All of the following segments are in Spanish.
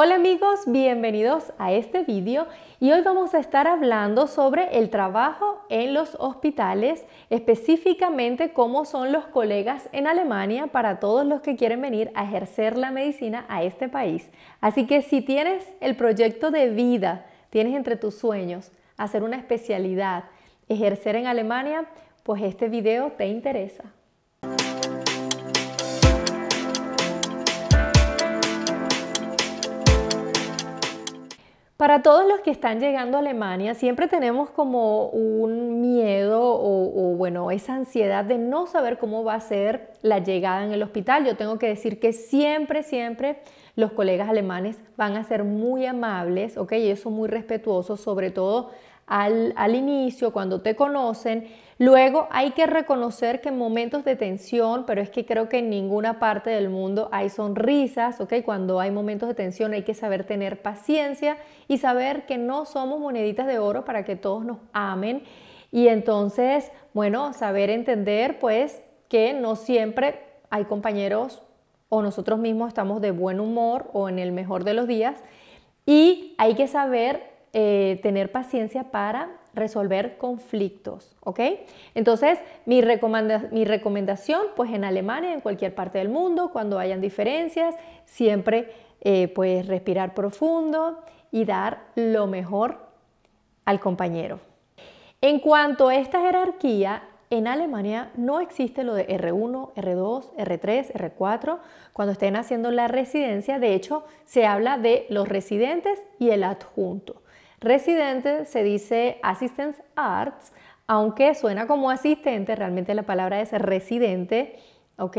Hola amigos, bienvenidos a este vídeo y hoy vamos a estar hablando sobre el trabajo en los hospitales, específicamente cómo son los colegas en Alemania para todos los que quieren venir a ejercer la medicina a este país. Así que si tienes el proyecto de vida, tienes entre tus sueños hacer una especialidad, ejercer en Alemania, pues este video te interesa. Para todos los que están llegando a Alemania, siempre tenemos como un miedo o, bueno, esa ansiedad de no saber cómo va a ser la llegada en el hospital. Yo tengo que decir que siempre, siempre los colegas alemanes van a ser muy amables, ¿ok? y son muy respetuosos, sobre todo al, inicio, cuando te conocen. Luego hay que reconocer que en momentos de tensión, pero es que creo que en ninguna parte del mundo hay sonrisas, ¿ok? Cuando hay momentos de tensión hay que saber tener paciencia y saber que no somos moneditas de oro para que todos nos amen. Y entonces, bueno, saber entender pues que no siempre hay compañeros o nosotros mismos estamos de buen humor o en el mejor de los días y hay que saber eh, tener paciencia para resolver conflictos, ¿ok? Entonces, mi, recomendación, pues en Alemania, en cualquier parte del mundo, cuando hayan diferencias, siempre eh, pues respirar profundo y dar lo mejor al compañero. En cuanto a esta jerarquía, en Alemania no existe lo de R1, R2, R3, R4 cuando estén haciendo la residencia. De hecho, se habla de los residentes y el adjunto. Residente se dice Assistance Arts, aunque suena como asistente, realmente la palabra es residente, ¿ok?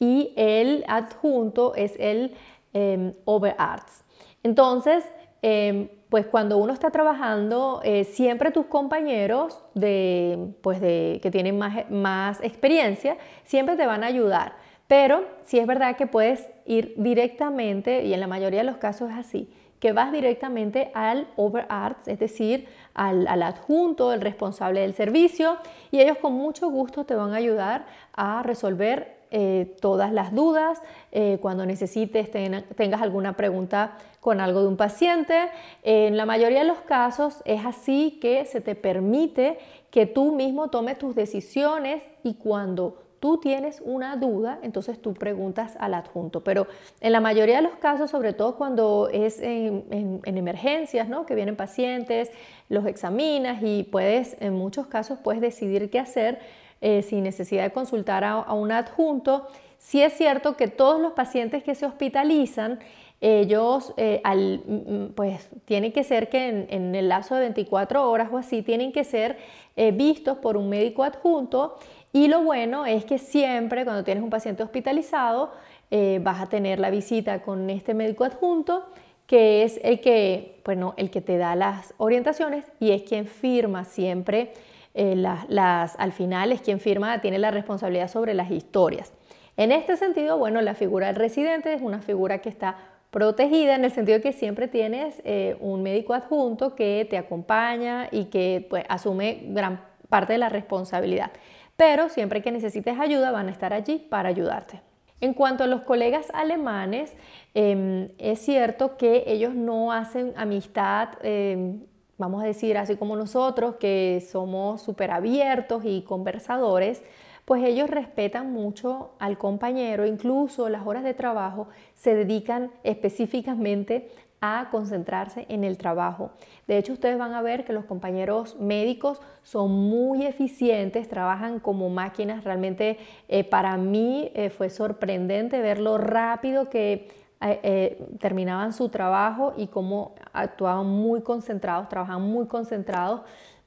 Y el adjunto es el em, Over Arts. Entonces, em, pues cuando uno está trabajando, eh, siempre tus compañeros pues que tienen más, más experiencia, siempre te van a ayudar. Pero sí es verdad que puedes ir directamente, y en la mayoría de los casos es así, que vas directamente al overarts, es decir, al, adjunto, el responsable del servicio, y ellos con mucho gusto te van a ayudar a resolver eh, todas las dudas, eh, cuando necesites, tengas alguna pregunta con algo de un paciente. En la mayoría de los casos es así que se te permite que tú mismo tomes tus decisiones y cuando tú tienes una duda, entonces tú preguntas al adjunto. Pero en la mayoría de los casos, sobre todo cuando es en, emergencias, ¿no? que vienen pacientes, los examinas y puedes, en muchos casos, puedes decidir qué hacer eh, sin necesidad de consultar a, a un adjunto. Sí es cierto que todos los pacientes que se hospitalizan, ellos eh, mm, mm, pues tiene que ser que en, el lapso de 24 horas o así tienen que ser eh, vistos por un médico adjunto y lo bueno es que siempre cuando tienes un paciente hospitalizado eh, vas a tener la visita con este médico adjunto que es el que, bueno, el que te da las orientaciones y es quien firma siempre las, al final es quien firma, tiene la responsabilidad sobre las historias. En este sentido, bueno, la figura del residente es una figura que está protegida en el sentido de que siempre tienes eh, un médico adjunto que te acompaña y que pues, asume gran parte de la responsabilidad. Pero siempre que necesites ayuda van a estar allí para ayudarte. En cuanto a los colegas alemanes, em, es cierto que ellos no hacen amistad, em, vamos a decir, así como nosotros, que somos súper abiertos y conversadores pues ellos respetan mucho al compañero, incluso las horas de trabajo se dedican específicamente a concentrarse en el trabajo. De hecho, ustedes van a ver que los compañeros médicos son muy eficientes, trabajan como máquinas. Realmente eh, para mí eh, fue sorprendente ver lo rápido que eh, terminaban su trabajo y cómo actuaban muy concentrados, trabajaban muy concentrados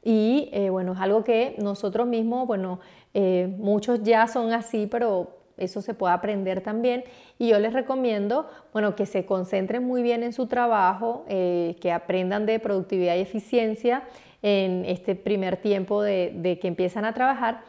y eh, bueno, es algo que nosotros mismos, bueno, eh, muchos ya son así, pero eso se puede aprender también. Y yo les recomiendo, bueno, que se concentren muy bien en su trabajo, eh, que aprendan de productividad y eficiencia en este primer tiempo de, que empiezan a trabajar.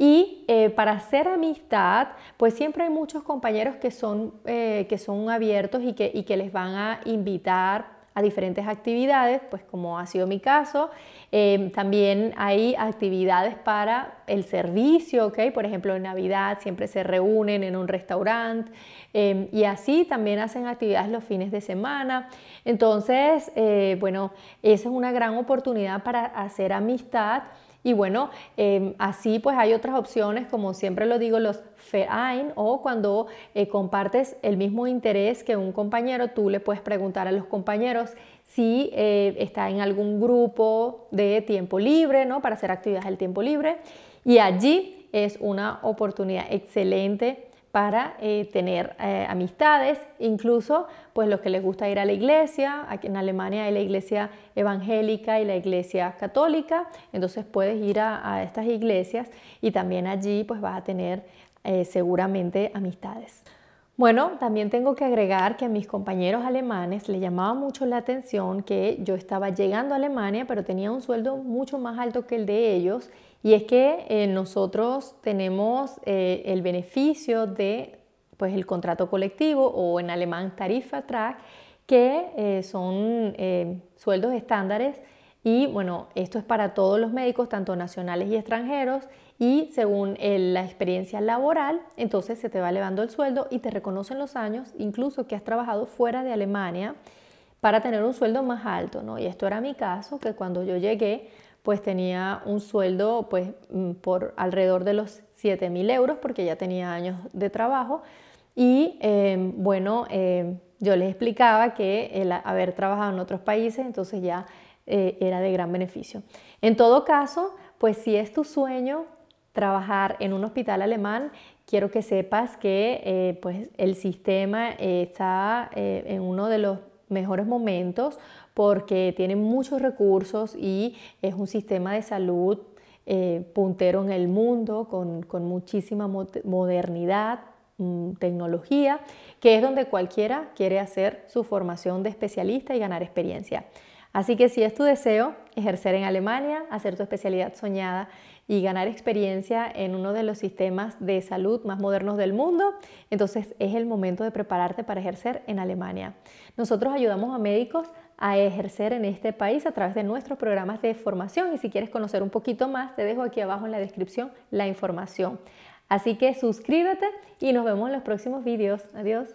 Y para hacer amistad, pues siempre hay muchos compañeros que son, que son abiertos y que, y que les van a invitar a diferentes actividades, pues como ha sido mi caso. Em, también hay actividades para el servicio, ¿ok? Por ejemplo, en Navidad siempre se reúnen en un restaurante em, y así también hacen actividades los fines de semana. Entonces, eh, bueno, esa es una gran oportunidad para hacer amistad y bueno, em, así pues hay otras opciones, como siempre lo digo, los fein o cuando eh, compartes el mismo interés que un compañero, tú le puedes preguntar a los compañeros si eh, está en algún grupo de tiempo libre, ¿no? Para hacer actividades del tiempo libre. Y allí es una oportunidad excelente para eh, tener eh, amistades, incluso pues los que les gusta ir a la iglesia, aquí en Alemania hay la iglesia evangélica y la iglesia católica, entonces puedes ir a, estas iglesias y también allí pues vas a tener eh, seguramente amistades. Bueno, también tengo que agregar que a mis compañeros alemanes le llamaba mucho la atención que yo estaba llegando a Alemania, pero tenía un sueldo mucho más alto que el de ellos y es que eh, nosotros tenemos eh, el beneficio de pues, el contrato colectivo o en alemán tarifa track que eh, son sueldos estándares y bueno, esto es para todos los médicos, tanto nacionales y extranjeros, y según la experiencia laboral, entonces se te va elevando el sueldo y te reconocen los años, incluso que has trabajado fuera de Alemania, para tener un sueldo más alto, ¿no? Y esto era mi caso, que cuando yo llegué, pues tenía un sueldo pues mm, por alrededor de los 7 mil euros porque ya tenía años de trabajo y em, bueno, em, yo les explicaba que el haber trabajado en otros países entonces ya eh, era de gran beneficio. En todo caso, pues si es tu sueño trabajar en un hospital alemán, quiero que sepas que eh, pues el sistema está eh, en uno de los mejores momentos porque tiene muchos recursos y es un sistema de salud eh, puntero en el mundo con, con muchísima modernidad, mm, tecnología, que es donde cualquiera quiere hacer su formación de especialista y ganar experiencia. Así que si es tu deseo ejercer en Alemania, hacer tu especialidad soñada y ganar experiencia en uno de los sistemas de salud más modernos del mundo, entonces es el momento de prepararte para ejercer en Alemania. Nosotros ayudamos a médicos a ejercer en este país a través de nuestros programas de formación y si quieres conocer un poquito más te dejo aquí abajo en la descripción la información. Así que suscríbete y nos vemos en los próximos vídeos. Adiós.